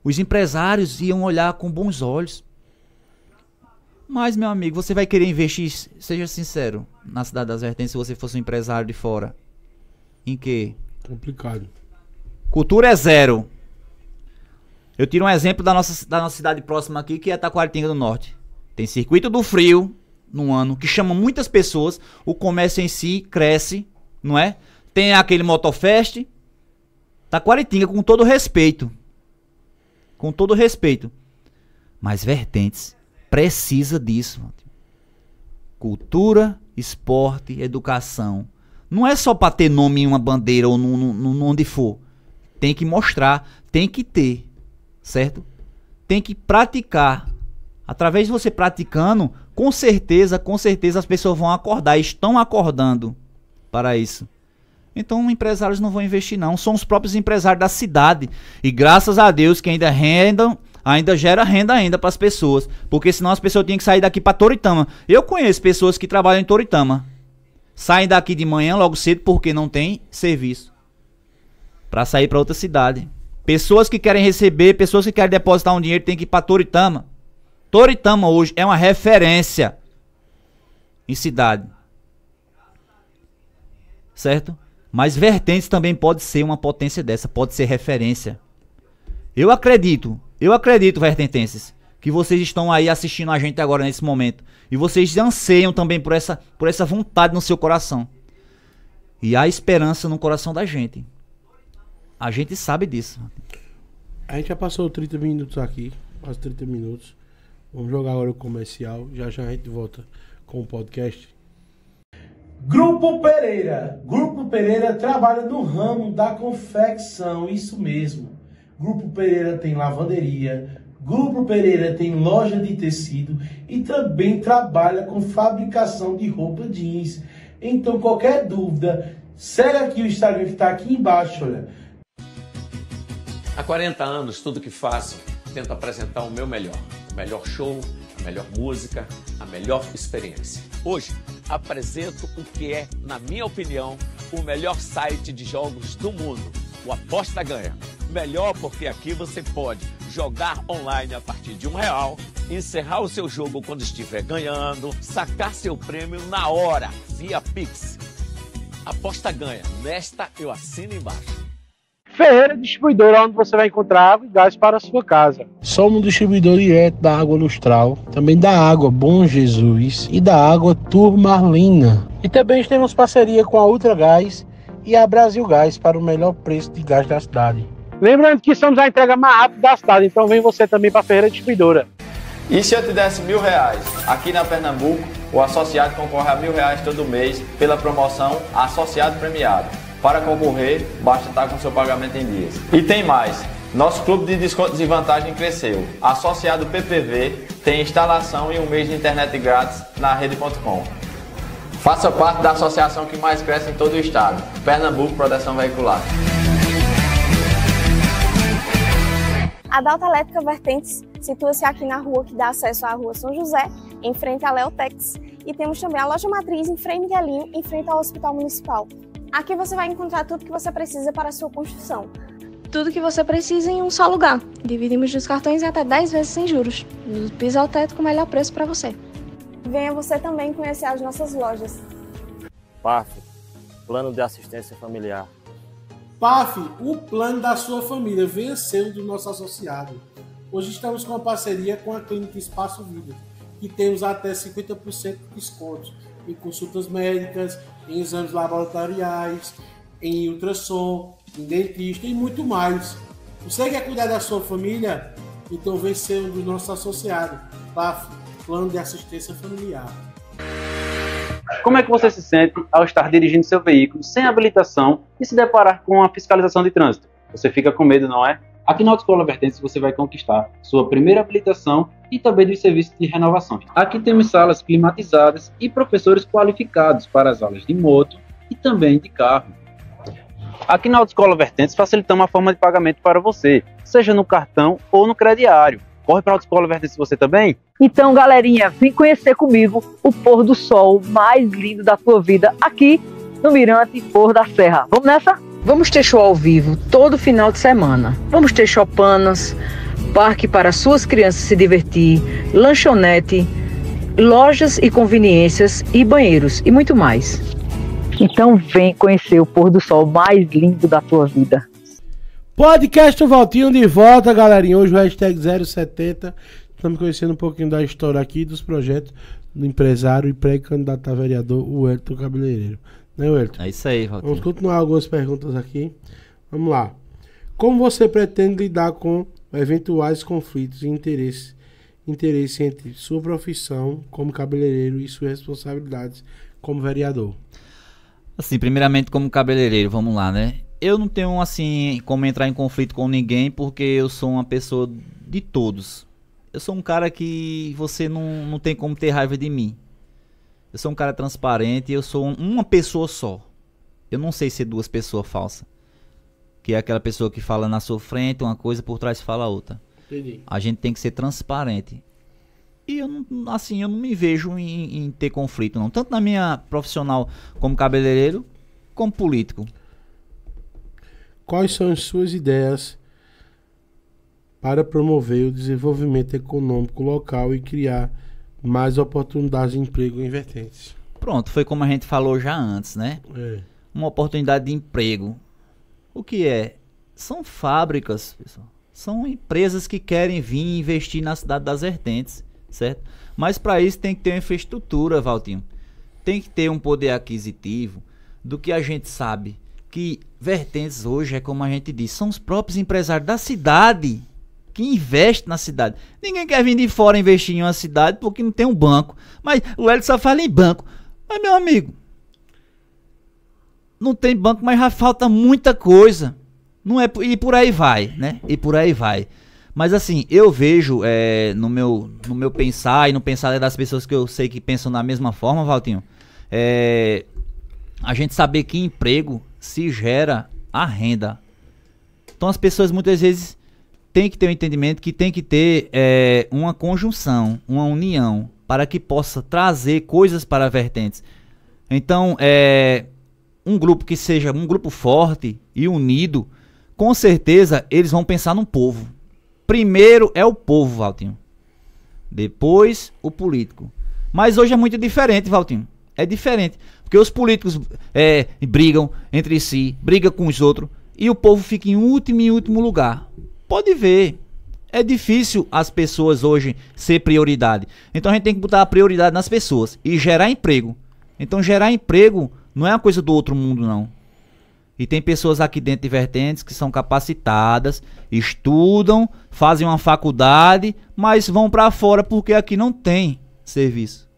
Os empresários iam olhar com bons olhos. Mas, meu amigo, você vai querer investir, seja sincero, na Cidade das Vertentes se você fosse um empresário de fora? Em quê? Complicado. Cultura é zero. Eu tiro um exemplo da nossa, da nossa cidade próxima aqui, que é Taquaritinga do Norte. Tem circuito do frio no ano, que chama muitas pessoas. O comércio em si cresce, não é? Tem aquele Motofest. Taquaritinga, com todo respeito. Com todo respeito. Mas vertentes precisa disso. Cultura, esporte, educação. Não é só para ter nome em uma bandeira ou no onde for. Tem que mostrar, tem que ter, certo? Tem que praticar. Através de você praticando, com certeza, com certeza as pessoas vão acordar, estão acordando para isso. Então, empresários não vão investir, não. São os próprios empresários da cidade. E graças a Deus que ainda rendam ainda gera renda ainda para as pessoas, porque senão as pessoas tinham que sair daqui para Toritama. Eu conheço pessoas que trabalham em Toritama. Saem daqui de manhã logo cedo porque não tem serviço para sair para outra cidade. Pessoas que querem receber, pessoas que querem depositar um dinheiro têm que ir para Toritama. Toritama hoje é uma referência em cidade. Certo? Mas Vertentes também pode ser uma potência dessa, pode ser referência. Eu acredito eu acredito, vertentenses, que vocês estão aí assistindo a gente agora nesse momento. E vocês anseiam também por essa, por essa vontade no seu coração. E há esperança no coração da gente. A gente sabe disso. A gente já passou 30 minutos aqui, quase 30 minutos. Vamos jogar agora o comercial. Já já a gente volta com o podcast. Grupo Pereira. Grupo Pereira trabalha no ramo da confecção, isso mesmo Grupo Pereira tem lavanderia, Grupo Pereira tem loja de tecido e também trabalha com fabricação de roupa jeans. Então, qualquer dúvida, segue aqui o Instagram que está aqui embaixo, olha. Há 40 anos, tudo que faço, tento apresentar o meu melhor. O melhor show, a melhor música, a melhor experiência. Hoje, apresento o que é, na minha opinião, o melhor site de jogos do mundo, o Aposta Ganha melhor porque aqui você pode jogar online a partir de um real, encerrar o seu jogo quando estiver ganhando, sacar seu prêmio na hora via Pix. Aposta ganha. Nesta eu assino embaixo. Ferreira Distribuidora, é onde você vai encontrar água e gás para a sua casa. Somos um distribuidor direto da água lustral, também da água Bom Jesus e da água Turmalina. E também temos parceria com a Ultra Gás e a Brasil Gás para o melhor preço de gás da cidade. Lembrando que somos a entrega mais rápida da cidade, então vem você também para a Ferreira Distribuidora. E se eu te desse mil reais aqui na Pernambuco, o associado concorre a mil reais todo mês pela promoção Associado Premiado. Para concorrer, basta estar com seu pagamento em dias. E tem mais! Nosso clube de descontos e vantagem cresceu. Associado PPV tem instalação e um mês de internet grátis na rede.com. Faça parte da associação que mais cresce em todo o estado, Pernambuco Proteção Veicular. A Delta Elétrica Vertentes situa-se aqui na rua que dá acesso à Rua São José, em frente à Leotex, e temos também a loja matriz em Frei Miguelinho, em frente ao Hospital Municipal. Aqui você vai encontrar tudo que você precisa para a sua construção. Tudo que você precisa em um só lugar. Dividimos os cartões em até 10 vezes sem juros. No piso ao teto com o melhor preço para você. Venha você também conhecer as nossas lojas. PAF, Plano de Assistência Familiar PAF, o plano da sua família, venceu do nosso associado. Hoje estamos com uma parceria com a Clínica Espaço Vida, que temos até 50% de desconto em consultas médicas, em exames laboratoriais, em ultrassom, em dentista e muito mais. Você quer cuidar da sua família? Então venceu ser um dos nossos associados, PAF, Plano de Assistência Familiar. Como é que você se sente ao estar dirigindo seu veículo sem habilitação e se deparar com a fiscalização de trânsito? Você fica com medo, não é? Aqui na Autoescola Vertentes você vai conquistar sua primeira habilitação e também dos serviços de renovações. Aqui temos salas climatizadas e professores qualificados para as aulas de moto e também de carro. Aqui na Autoescola Vertentes facilitamos a forma de pagamento para você, seja no cartão ou no crediário. Corre para a Autoescola Vértice você também? Então, galerinha, vem conhecer comigo o pôr do sol mais lindo da tua vida aqui no Mirante Pôr da Serra. Vamos nessa? Vamos ter show ao vivo todo final de semana. Vamos ter chopanas, parque para suas crianças se divertir, lanchonete, lojas e conveniências e banheiros e muito mais. Então vem conhecer o pôr do sol mais lindo da tua vida. Podcast Valtinho de volta, galerinha. Hoje o hashtag 070. Estamos conhecendo um pouquinho da história aqui, dos projetos do empresário e pré-candidato a vereador, o Elton Cabeleireiro. Né, Elton? É isso aí, Valtinho. Vamos continuar algumas perguntas aqui. Vamos lá. Como você pretende lidar com eventuais conflitos de interesses? interesse entre sua profissão como cabeleireiro e suas responsabilidades como vereador? Assim, primeiramente como cabeleireiro, vamos lá, né? Eu não tenho, assim, como entrar em conflito com ninguém, porque eu sou uma pessoa de todos. Eu sou um cara que você não, não tem como ter raiva de mim. Eu sou um cara transparente, eu sou uma pessoa só. Eu não sei ser duas pessoas falsas. Que é aquela pessoa que fala na sua frente uma coisa, por trás fala outra. Entendi. A gente tem que ser transparente. E eu não, assim, eu não me vejo em, em ter conflito, não. Tanto na minha profissional como cabeleireiro, como político. Quais são as suas ideias para promover o desenvolvimento econômico local e criar mais oportunidades de emprego em vertentes? Pronto, foi como a gente falou já antes, né? É. Uma oportunidade de emprego. O que é? São fábricas, pessoal. São empresas que querem vir investir na cidade das vertentes, certo? Mas para isso tem que ter uma infraestrutura, Valtinho. Tem que ter um poder aquisitivo do que a gente sabe que vertentes hoje é como a gente diz, são os próprios empresários da cidade que investe na cidade. Ninguém quer vir de fora investir em uma cidade porque não tem um banco. Mas o Hélio só fala em banco. Mas meu amigo, não tem banco, mas já falta muita coisa. Não é e por aí vai, né? E por aí vai. Mas assim, eu vejo é, no, meu, no meu pensar e no pensar das pessoas que eu sei que pensam da mesma forma, Valtinho, é, a gente saber que emprego se gera a renda. Então as pessoas muitas vezes têm que ter o um entendimento que tem que ter é, uma conjunção, uma união, para que possa trazer coisas para vertentes. Então, é, um grupo que seja um grupo forte e unido, com certeza eles vão pensar no povo. Primeiro é o povo, Valtinho. Depois o político. Mas hoje é muito diferente, Valtinho. É diferente. Porque os políticos é, brigam entre si, brigam com os outros, e o povo fica em último e último lugar. Pode ver. É difícil as pessoas hoje ser prioridade. Então a gente tem que botar a prioridade nas pessoas e gerar emprego. Então gerar emprego não é uma coisa do outro mundo, não. E tem pessoas aqui dentro de vertentes que são capacitadas, estudam, fazem uma faculdade, mas vão para fora porque aqui não tem serviço.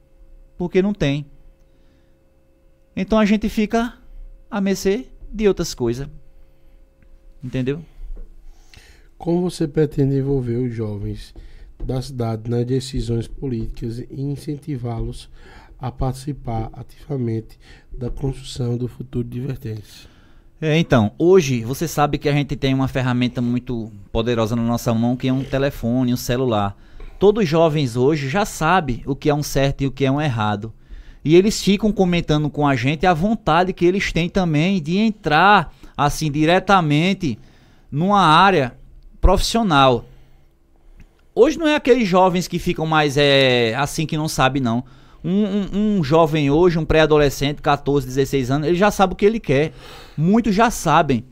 Porque não tem. Então a gente fica a mercê de outras coisas. Entendeu? Como você pretende envolver os jovens da cidade nas decisões políticas e incentivá-los a participar ativamente da construção do futuro de Vertentes? É, então, hoje você sabe que a gente tem uma ferramenta muito poderosa na nossa mão, que é um telefone, um celular. Todos os jovens hoje já sabem o que é um certo e o que é um errado. E eles ficam comentando com a gente a vontade que eles têm também de entrar assim diretamente numa área profissional. Hoje não é aqueles jovens que ficam mais é, assim que não sabe não. Um, um, um, jovem hoje, um pré-adolescente, 14, 16 anos, ele já sabe o que ele quer. Muitos já sabem.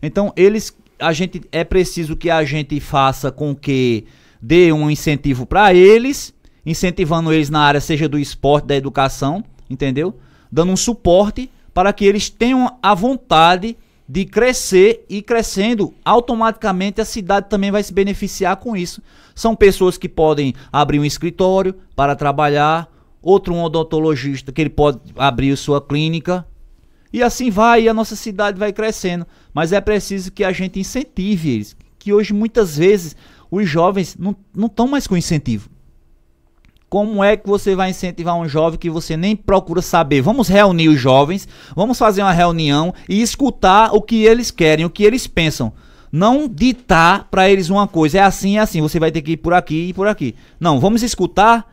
Então, eles a gente é preciso que a gente faça com que dê um incentivo para eles incentivando eles na área, seja do esporte, da educação, entendeu? Dando um suporte para que eles tenham a vontade de crescer e crescendo, automaticamente a cidade também vai se beneficiar com isso. São pessoas que podem abrir um escritório para trabalhar, outro um odontologista que ele pode abrir sua clínica. E assim vai, e a nossa cidade vai crescendo. Mas é preciso que a gente incentive eles. Que hoje, muitas vezes, os jovens não estão mais com incentivo. Como é que você vai incentivar um jovem que você nem procura saber? Vamos reunir os jovens, vamos fazer uma reunião e escutar o que eles querem, o que eles pensam. Não ditar para eles uma coisa, é assim, é assim, você vai ter que ir por aqui e por aqui. Não, vamos escutar.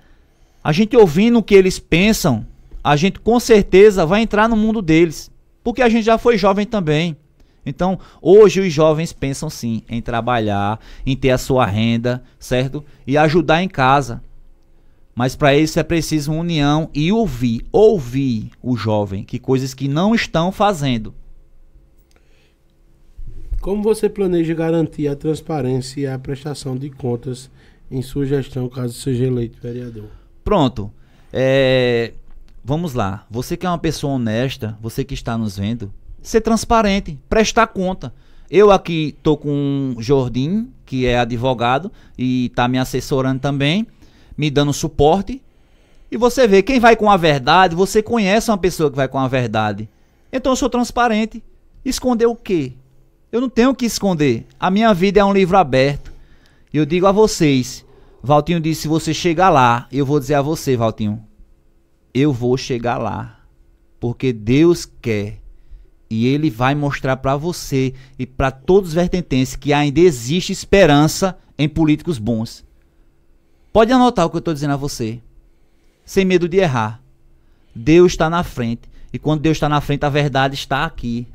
A gente ouvindo o que eles pensam, a gente com certeza vai entrar no mundo deles, porque a gente já foi jovem também. Então, hoje os jovens pensam sim em trabalhar, em ter a sua renda, certo? E ajudar em casa. Mas para isso é preciso união e ouvir, ouvir o jovem, que coisas que não estão fazendo. Como você planeja garantir a transparência e a prestação de contas em sua gestão, caso seja eleito vereador? Pronto. É, vamos lá. Você que é uma pessoa honesta, você que está nos vendo, ser transparente, prestar conta. Eu aqui estou com o Jordim, que é advogado e está me assessorando também me dando suporte. E você vê, quem vai com a verdade, você conhece uma pessoa que vai com a verdade. Então eu sou transparente. Esconder o quê? Eu não tenho o que esconder. A minha vida é um livro aberto. Eu digo a vocês, Valtinho disse, se você chegar lá, eu vou dizer a você, Valtinho, eu vou chegar lá, porque Deus quer. E ele vai mostrar para você e para todos os vertentenses que ainda existe esperança em políticos bons. Pode anotar o que eu estou dizendo a você. Sem medo de errar. Deus está na frente. E quando Deus está na frente, a verdade está aqui.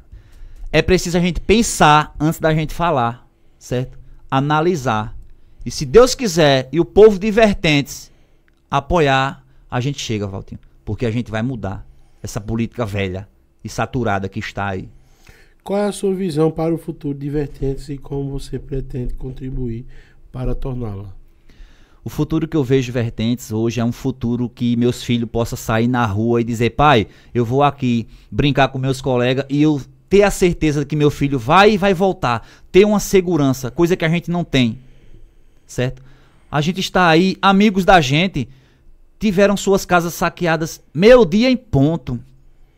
É preciso a gente pensar antes da gente falar, certo? Analisar. E se Deus quiser e o povo de vertentes apoiar, a gente chega, Valtinho. Porque a gente vai mudar essa política velha e saturada que está aí. Qual é a sua visão para o futuro de vertentes e como você pretende contribuir para torná-la? O futuro que eu vejo vertentes hoje é um futuro que meus filhos possam sair na rua e dizer, pai, eu vou aqui brincar com meus colegas e eu ter a certeza de que meu filho vai e vai voltar. Ter uma segurança, coisa que a gente não tem. Certo? A gente está aí, amigos da gente tiveram suas casas saqueadas meio dia em ponto.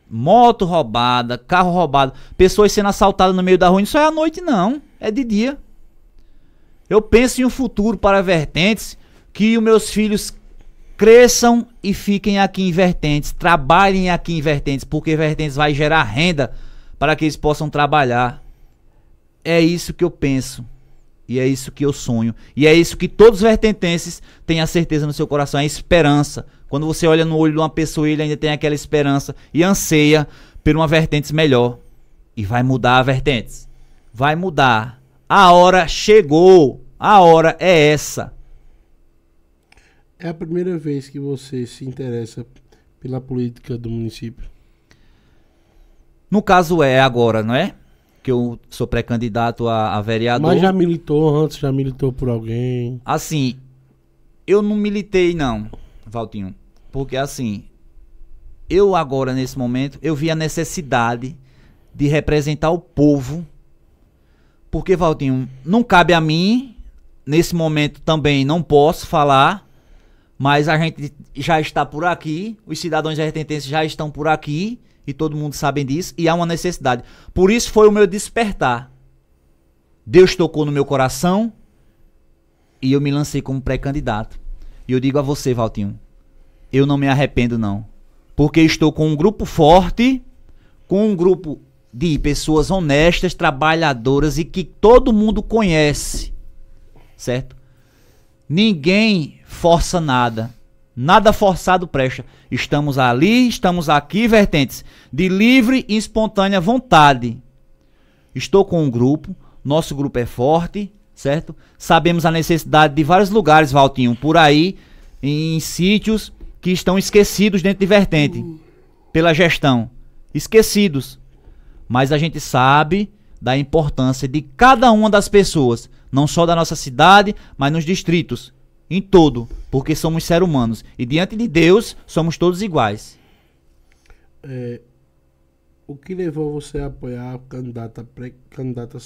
Moto roubada, carro roubado, pessoas sendo assaltadas no meio da rua. Isso é à noite, não. É de dia. Eu penso em um futuro para vertentes que os meus filhos cresçam e fiquem aqui em Vertentes, trabalhem aqui em Vertentes, porque Vertentes vai gerar renda para que eles possam trabalhar. É isso que eu penso. E é isso que eu sonho. E é isso que todos os vertentenses têm a certeza no seu coração, é a esperança. Quando você olha no olho de uma pessoa, ele ainda tem aquela esperança e anseia por uma vertente melhor. E vai mudar a vertentes. Vai mudar. A hora chegou. A hora é essa. É a primeira vez que você se interessa pela política do município? No caso é agora, não é? Que eu sou pré-candidato a, a, vereador. Mas já militou antes, já militou por alguém? Assim, eu não militei não, Valtinho. Porque assim, eu agora nesse momento, eu vi a necessidade de representar o povo. Porque, Valtinho, não cabe a mim, nesse momento também não posso falar mas a gente já está por aqui, os cidadãos retentenses já estão por aqui, e todo mundo sabe disso, e há uma necessidade. Por isso foi o meu despertar. Deus tocou no meu coração e eu me lancei como pré-candidato. E eu digo a você, Valtinho, eu não me arrependo não, porque estou com um grupo forte, com um grupo de pessoas honestas, trabalhadoras e que todo mundo conhece, certo? Ninguém força nada. Nada forçado presta. Estamos ali, estamos aqui, vertentes, de livre e espontânea vontade. Estou com um grupo, nosso grupo é forte, certo? Sabemos a necessidade de vários lugares, Valtinho, por aí, em, em sítios que estão esquecidos dentro de vertente, uh. pela gestão. Esquecidos. Mas a gente sabe da importância de cada uma das pessoas, não só da nossa cidade, mas nos distritos, em todo, porque somos seres humanos e diante de Deus somos todos iguais. É, o que levou você a apoiar a candidata, pre, candidata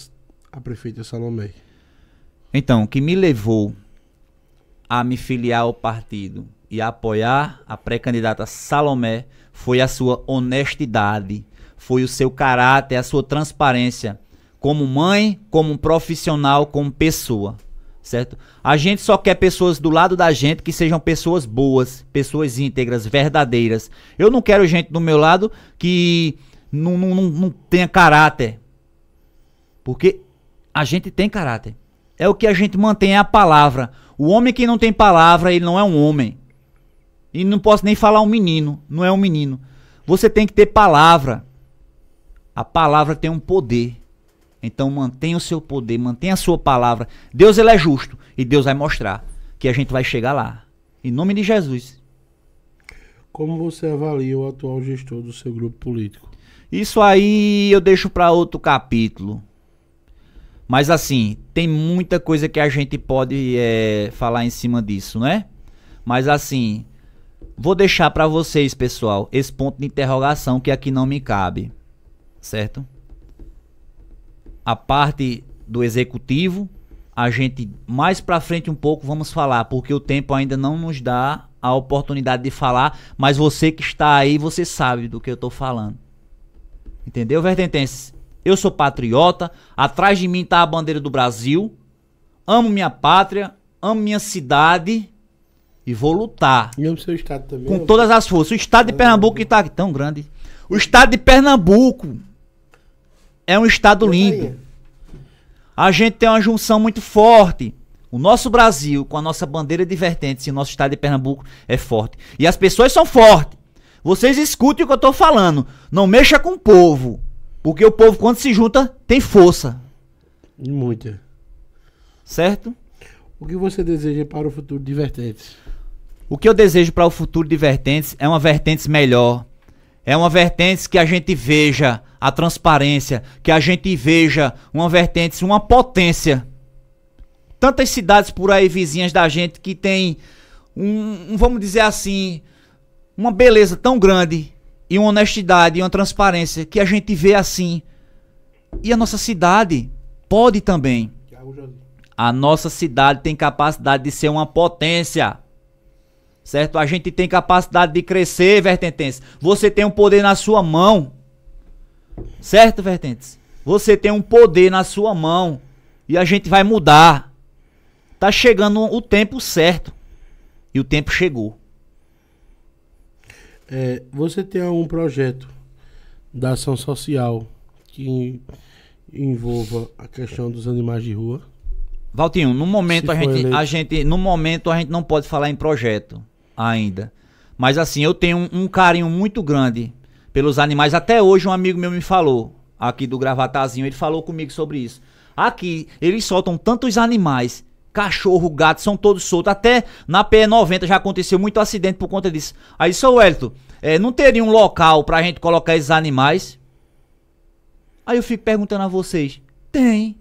a prefeita Salomé? Então, o que me levou a me filiar ao partido e a apoiar a pré-candidata Salomé foi a sua honestidade foi o seu caráter, a sua transparência como mãe, como profissional, como pessoa, certo? A gente só quer pessoas do lado da gente que sejam pessoas boas, pessoas íntegras, verdadeiras. Eu não quero gente do meu lado que não, não, não tenha caráter, porque a gente tem caráter. É o que a gente mantém é a palavra. O homem que não tem palavra, ele não é um homem. E não posso nem falar um menino, não é um menino. Você tem que ter palavra. A palavra tem um poder. Então mantenha o seu poder, mantenha a sua palavra. Deus ele é justo e Deus vai mostrar que a gente vai chegar lá. Em nome de Jesus. Como você avalia o atual gestor do seu grupo político? Isso aí eu deixo para outro capítulo. Mas assim, tem muita coisa que a gente pode é, falar em cima disso, né? Mas assim, vou deixar para vocês, pessoal, esse ponto de interrogação que aqui não me cabe certo? A parte do executivo, a gente mais para frente um pouco vamos falar, porque o tempo ainda não nos dá a oportunidade de falar, mas você que está aí, você sabe do que eu estou falando. Entendeu, Vertentense? Eu sou patriota, atrás de mim está a bandeira do Brasil. Amo minha pátria, amo minha cidade e vou lutar. E amo seu estado também. Com né? todas as forças. O estado de Pernambuco que está aqui tão grande. O estado de Pernambuco é um Estado lindo. A gente tem uma junção muito forte. O nosso Brasil, com a nossa bandeira de vertentes e o nosso Estado de Pernambuco é forte. E as pessoas são fortes. Vocês escutem o que eu estou falando. Não mexa com o povo. Porque o povo, quando se junta, tem força. Muita. Certo? O que você deseja para o futuro de vertentes? O que eu desejo para o futuro de vertentes é uma vertentes melhor. É uma vertentes que a gente veja a transparência, que a gente veja uma vertente, uma potência. Tantas cidades por aí vizinhas da gente que tem um, um vamos dizer assim, uma beleza tão grande e uma honestidade e uma transparência que a gente vê assim. E a nossa cidade pode também. A nossa cidade tem capacidade de ser uma potência. Certo? A gente tem capacidade de crescer, vertentense. Você tem o um poder na sua mão. Certo, Vertentes? Você tem um poder na sua mão e a gente vai mudar. Tá chegando o tempo certo. E o tempo chegou. É, você tem um projeto da ação social que envolva a questão dos animais de rua? Valtinho, no momento a gente, a gente, no momento a gente não pode falar em projeto ainda. Mas assim, eu tenho um, um carinho muito grande pelos animais. Até hoje um amigo meu me falou, aqui do Gravatazinho, ele falou comigo sobre isso. Aqui, eles soltam tantos animais, cachorro, gato, são todos soltos. Até na PE90 já aconteceu muito acidente por conta disso. Aí, seu Wellington, é, não teria um local pra gente colocar esses animais? Aí eu fico perguntando a vocês. Tem,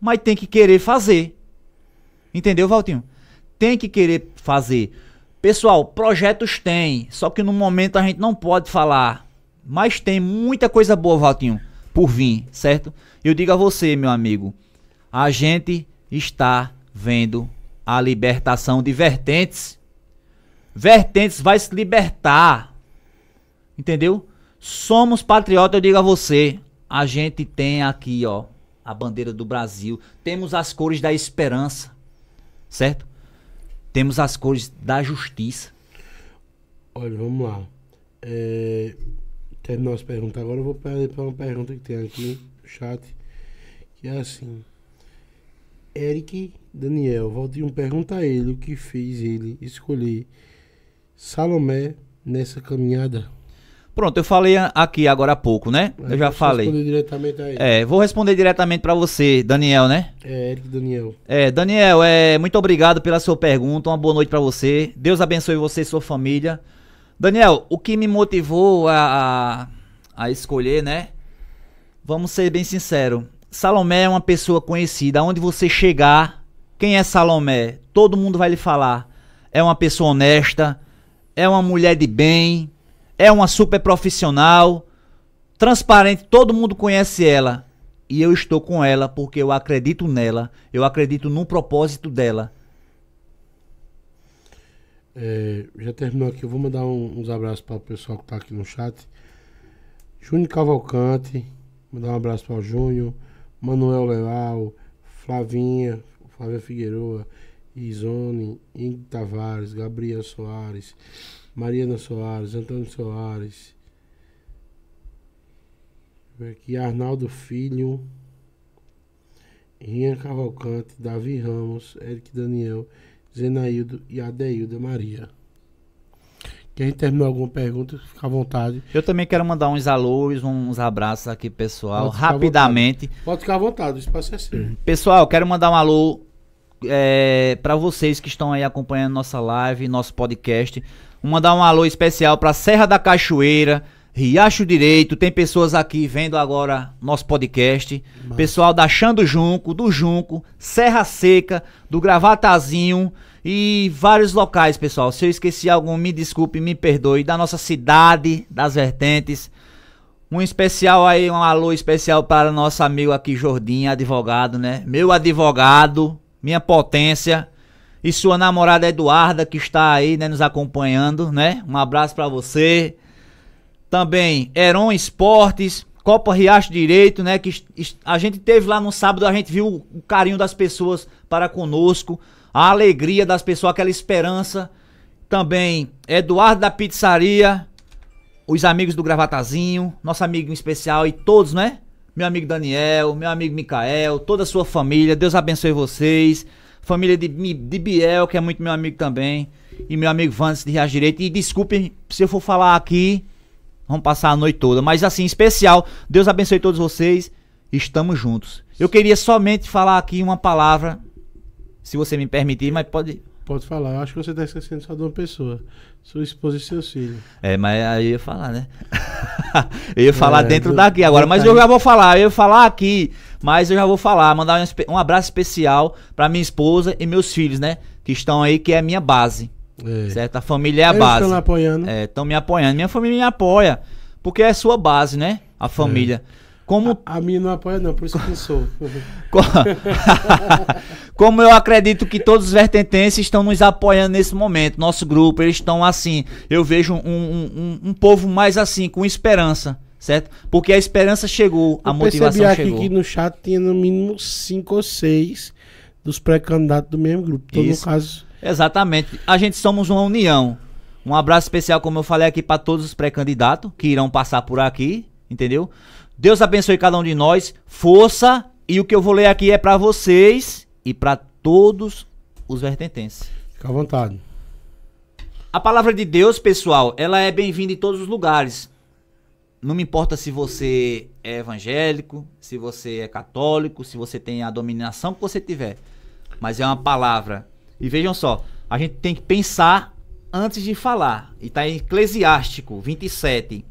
mas tem que querer fazer. Entendeu, Valtinho? Tem que querer fazer. Pessoal, projetos tem, só que no momento a gente não pode falar mas tem muita coisa boa, Valtinho, por vir, certo? Eu digo a você, meu amigo, a gente está vendo a libertação de vertentes. Vertentes vai se libertar. Entendeu? Somos patriota, eu digo a você. A gente tem aqui, ó, a bandeira do Brasil. Temos as cores da esperança. Certo? Temos as cores da justiça. Olha, vamos lá. É, até nós pergunta agora, eu vou para uma pergunta que tem aqui no chat, que é assim. Eric Daniel, Valdir pergunta a ele o que fez ele escolher Salomé nessa caminhada. Pronto, eu falei aqui agora há pouco, né? Mas eu já falei. Responder diretamente a ele. É, vou responder diretamente para você, Daniel, né? É, Eric Daniel. É, Daniel, é, muito obrigado pela sua pergunta. Uma boa noite para você. Deus abençoe você e sua família. Daniel, o que me motivou a, a, a escolher, né? Vamos ser bem sinceros. Salomé é uma pessoa conhecida. Onde você chegar, quem é Salomé? Todo mundo vai lhe falar. É uma pessoa honesta, é uma mulher de bem, é uma super profissional, transparente, todo mundo conhece ela. E eu estou com ela porque eu acredito nela, eu acredito no propósito dela. É, já terminou aqui, eu vou mandar um, uns abraços para o pessoal que está aqui no chat. Júnior Cavalcante, mandar um abraço para o Júnior, Manuel Leal, Flavinha, Flávia Figueroa, Izone Ingrid Tavares, Gabriel Soares, Mariana Soares, Antônio Soares. Aqui Arnaldo Filho, Rinha Cavalcante, Davi Ramos, Eric Daniel Zenaildo e Adeilda Maria. Quem terminou alguma pergunta, fica à vontade. Eu também quero mandar uns alôs, uns abraços aqui, pessoal, Pode rapidamente. Pode ficar à vontade, o espaço é seu. Pessoal, quero mandar um alô é, para vocês que estão aí acompanhando nossa live, nosso podcast. Vou mandar um alô especial para Serra da Cachoeira, Riacho Direito, tem pessoas aqui vendo agora nosso podcast. Mas... Pessoal da Chã do Junco, do Junco, Serra Seca, do Gravatazinho e vários locais, pessoal. Se eu esqueci algum, me desculpe, me perdoe. Da nossa cidade, das vertentes. Um especial aí, um alô especial para nosso amigo aqui, Jordim, advogado, né? Meu advogado, minha potência. E sua namorada Eduarda, que está aí, né, nos acompanhando, né? Um abraço para você também Heron Esportes, Copa Riacho Direito, né? Que a gente teve lá no sábado, a gente viu o carinho das pessoas para conosco, a alegria das pessoas, aquela esperança. Também Eduardo da Pizzaria, os amigos do Gravatazinho, nosso amigo especial e todos, né? Meu amigo Daniel, meu amigo Micael, toda a sua família, Deus abençoe vocês. Família de, de Biel, que é muito meu amigo também. E meu amigo Vance de Riacho Direito. E desculpem se eu for falar aqui Vamos passar a noite toda. Mas assim, especial. Deus abençoe todos vocês. Estamos juntos. Eu queria somente falar aqui uma palavra, se você me permitir, mas pode. Pode falar. Eu acho que você está esquecendo só de uma pessoa. Sua esposa e seus filhos. É, mas aí eu ia falar, né? eu ia falar é, dentro do, daqui agora. Mas eu já vou falar. Eu ia falar aqui. Mas eu já vou falar. Mandar um, um abraço especial para minha esposa e meus filhos, né? Que estão aí, que é a minha base. É. Certo? A família é a Eles base. Estão apoiando. Estão é, me apoiando. Minha família me apoia. Porque é sua base, né? A é. família. É. Como... A, a, minha não apoia, não, por isso que eu sou. Como eu acredito que todos os vertentenses estão nos apoiando nesse momento, nosso grupo, eles estão assim. Eu vejo um, um, um, um povo mais assim, com esperança certo? Porque a esperança chegou, a motivação aqui chegou. aqui que no chat tinha no mínimo cinco ou seis dos pré-candidatos do mesmo grupo. Então, Isso. no caso, Exatamente. A gente somos uma união. Um abraço especial, como eu falei aqui, para todos os pré-candidatos que irão passar por aqui, entendeu? Deus abençoe cada um de nós. Força. E o que eu vou ler aqui é para vocês e para todos os vertentenses. Fica à vontade. A palavra de Deus, pessoal, ela é bem-vinda em todos os lugares. Não me importa se você é evangélico, se você é católico, se você tem a dominação que você tiver. Mas é uma palavra e vejam só, a gente tem que pensar antes de falar. E está em Eclesiástico 27.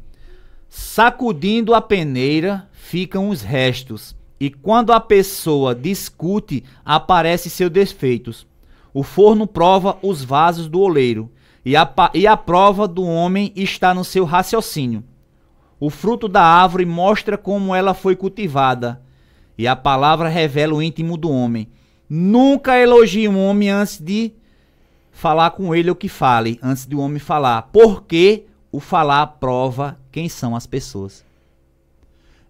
Sacudindo a peneira ficam os restos, e quando a pessoa discute, aparecem seus defeitos. O forno prova os vasos do oleiro, e a, e a prova do homem está no seu raciocínio. O fruto da árvore mostra como ela foi cultivada, e a palavra revela o íntimo do homem. Nunca elogie um homem antes de falar com ele ou que fale, antes de o um homem falar, porque o falar prova quem são as pessoas.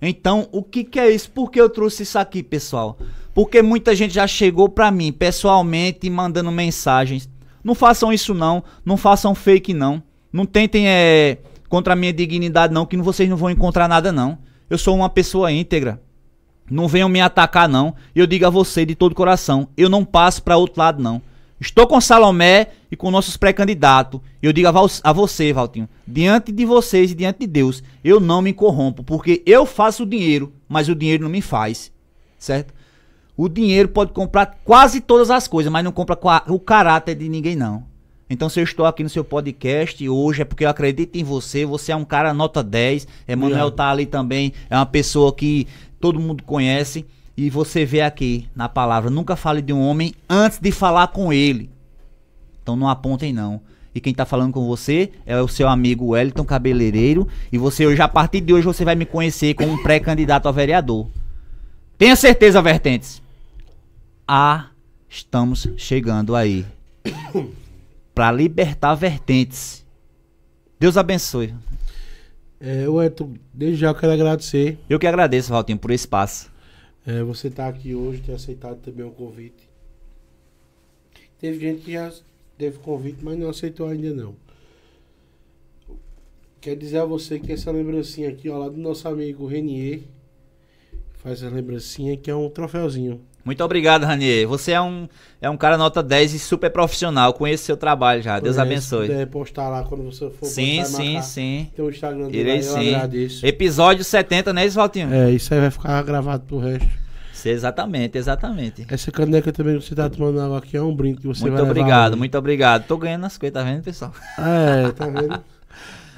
Então, o que, que é isso? Por que eu trouxe isso aqui, pessoal? Porque muita gente já chegou para mim pessoalmente mandando mensagens. Não façam isso não, não façam fake não. Não tentem é, contra a minha dignidade não, que vocês não vão encontrar nada não. Eu sou uma pessoa íntegra. Não venham me atacar, não. Eu digo a você de todo coração: eu não passo para outro lado, não. Estou com Salomé e com nossos pré-candidatos. Eu digo a, a, você, Valtinho, diante de vocês e diante de Deus, eu não me corrompo, porque eu faço o dinheiro, mas o dinheiro não me faz. Certo? O dinheiro pode comprar quase todas as coisas, mas não compra o caráter de ninguém, não. Então, se eu estou aqui no seu podcast hoje, é porque eu acredito em você. Você é um cara nota 10. Emanuel tá ali também. É uma pessoa que todo mundo conhece. E você vê aqui na palavra: nunca fale de um homem antes de falar com ele. Então não apontem, não. E quem está falando com você é o seu amigo Wellington Cabeleireiro. E você, hoje, a partir de hoje, você vai me conhecer como um pré-candidato a vereador. Tenha certeza, Vertentes. Ah, estamos chegando aí. para libertar Vertentes. Deus abençoe. É, Eto, desde já eu quero agradecer. Eu que agradeço, Valtinho, por esse espaço. É, você estar tá aqui hoje, ter aceitado também o convite. Teve gente que já teve convite, mas não aceitou ainda não. Quer dizer a você que essa lembrancinha aqui, ó, lá do nosso amigo Renier, faz a lembrancinha que é um troféuzinho. Muito obrigado, Ranier. Você é um, é um cara nota 10 e super profissional. Conheço seu trabalho já. Deus abençoe. Se postar lá quando você for. Sim, postar, sim, marcar, sim. Tem o Instagram dele. Irei, lá, sim. Eu agradeço. Episódio 70, né, Isvaltinho? É, isso aí vai ficar gravado pro resto. Exatamente, exatamente. Essa caneca também que você tá tomando água aqui é um brinco que você muito vai Muito obrigado, levar, muito obrigado. Tô ganhando as coisas, tá vendo, pessoal? É, tá vendo?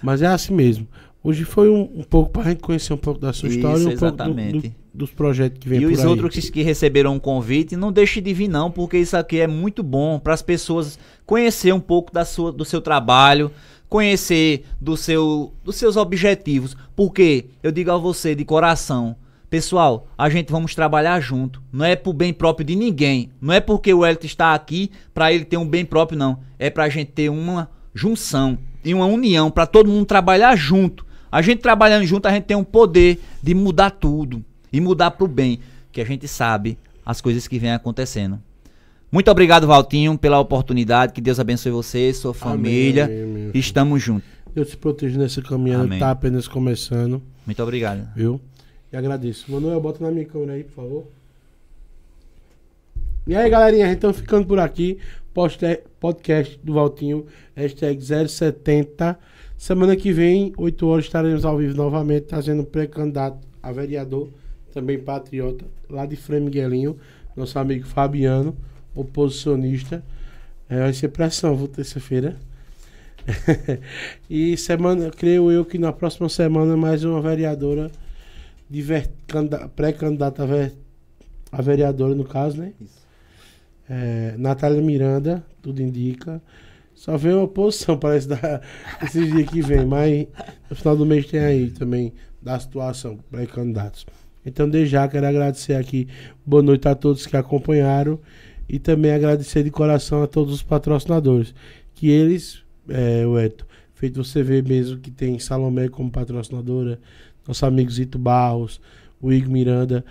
Mas é assim mesmo. Hoje foi um, um pouco para gente conhecer um pouco da sua Isso, história e um exatamente. pouco do, do dos projetos que vem e por aí. E os outros que receberam um convite, não deixe de vir não, porque isso aqui é muito bom para as pessoas conhecer um pouco da sua, do seu trabalho, conhecer do seu, dos seus objetivos. Porque eu digo a você de coração, pessoal, a gente vamos trabalhar junto. Não é pro bem próprio de ninguém. Não é porque o Elton está aqui para ele ter um bem próprio, não. É para a gente ter uma junção e uma união para todo mundo trabalhar junto. A gente trabalhando junto, a gente tem um poder de mudar tudo e mudar para o bem, que a gente sabe as coisas que vêm acontecendo. Muito obrigado, Valtinho, pela oportunidade. Que Deus abençoe você, sua família. Amém, Estamos juntos. Deus te proteja nesse caminho, está apenas começando. Muito obrigado. Viu? E agradeço. Manuel, bota na minha câmera aí, por favor. E aí, galerinha, a gente está ficando por aqui. Podcast do Valtinho, hashtag 070. Semana que vem, 8 horas, estaremos ao vivo novamente, trazendo um pré-candidato a vereador também patriota, lá de Frei Miguelinho, nosso amigo Fabiano, oposicionista. É, vai ser pressão, vou terça-feira. e semana, creio eu que na próxima semana mais uma vereadora pré-candidata a vereadora, no caso, né? Isso. É, Natália Miranda, tudo indica. Só vem uma oposição, parece, da, esses dias que vem, mas no final do mês tem aí também da situação, pré-candidatos. Então, desde já quero agradecer aqui. Boa noite a todos que acompanharam. E também agradecer de coração a todos os patrocinadores. Que eles, é, o Eto, feito você ver mesmo que tem Salomé como patrocinadora, nosso amigo Zito Barros, o Igor Miranda,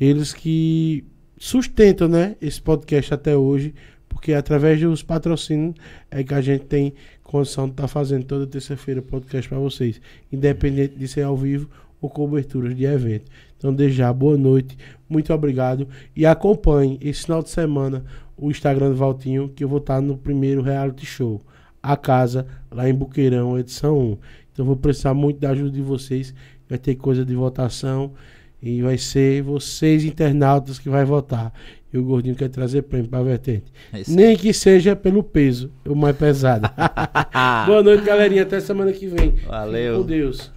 eles que sustentam né, esse podcast até hoje, porque através dos patrocínios é que a gente tem condição de estar tá fazendo toda terça-feira podcast para vocês, independente de ser ao vivo ou coberturas de evento. Então, desde já, boa noite, muito obrigado e acompanhe esse final de semana o Instagram do Valtinho, que eu vou estar no primeiro reality show, A Casa, lá em Buqueirão, edição 1. Então, vou precisar muito da ajuda de vocês, vai ter coisa de votação e vai ser vocês, internautas, que vai votar. E o gordinho quer trazer prêmio a vertente. É Nem que seja pelo peso, o mais pesado. Boa noite, galerinha. Até semana que vem. Valeu. Fique com Deus.